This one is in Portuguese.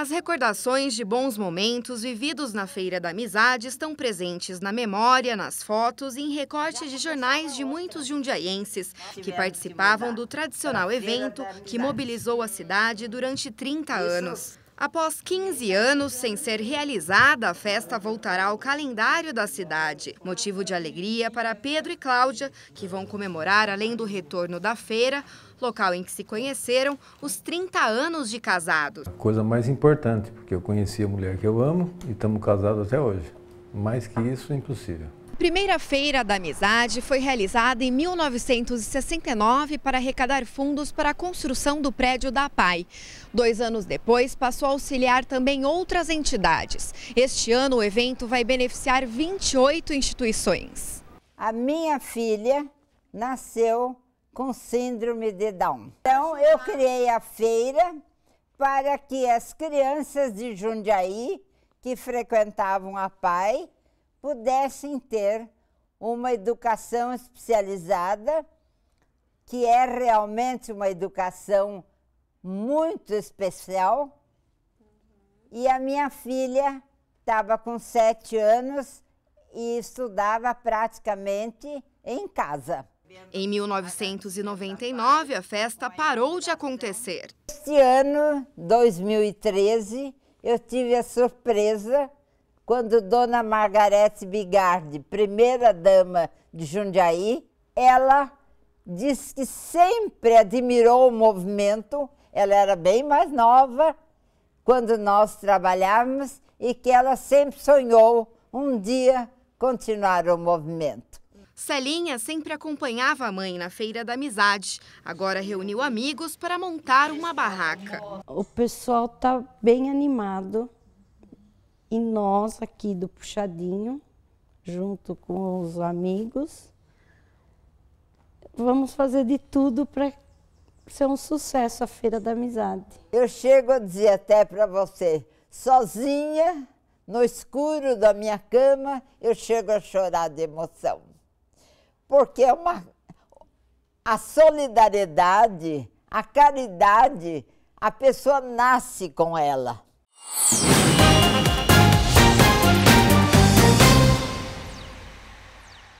As recordações de bons momentos vividos na Feira da Amizade estão presentes na memória, nas fotos e em recortes de jornais de muitos jundiaienses que participavam do tradicional evento que mobilizou a cidade durante 30 anos. Após 15 anos sem ser realizada, a festa voltará ao calendário da cidade. Motivo de alegria para Pedro e Cláudia, que vão comemorar, além do retorno da feira, local em que se conheceram, os 30 anos de casados. Coisa mais importante, porque eu conheci a mulher que eu amo e estamos casados até hoje. Mais que isso, é impossível primeira Feira da Amizade foi realizada em 1969 para arrecadar fundos para a construção do prédio da PAI. Dois anos depois, passou a auxiliar também outras entidades. Este ano, o evento vai beneficiar 28 instituições. A minha filha nasceu com síndrome de Down. Então, eu criei a feira para que as crianças de Jundiaí que frequentavam a PAI pudessem ter uma educação especializada, que é realmente uma educação muito especial. E a minha filha estava com sete anos e estudava praticamente em casa. Em 1999, a festa parou de acontecer. Este ano, 2013, eu tive a surpresa quando Dona Margarete Bigardi, primeira-dama de Jundiaí, ela diz que sempre admirou o movimento, ela era bem mais nova quando nós trabalhávamos e que ela sempre sonhou um dia continuar o movimento. Celinha sempre acompanhava a mãe na Feira da Amizade. Agora reuniu amigos para montar uma barraca. O pessoal está bem animado e nós aqui do Puxadinho, junto com os amigos, vamos fazer de tudo para ser um sucesso a Feira da Amizade. Eu chego a dizer até para você, sozinha, no escuro da minha cama, eu chego a chorar de emoção. Porque é uma a solidariedade, a caridade, a pessoa nasce com ela.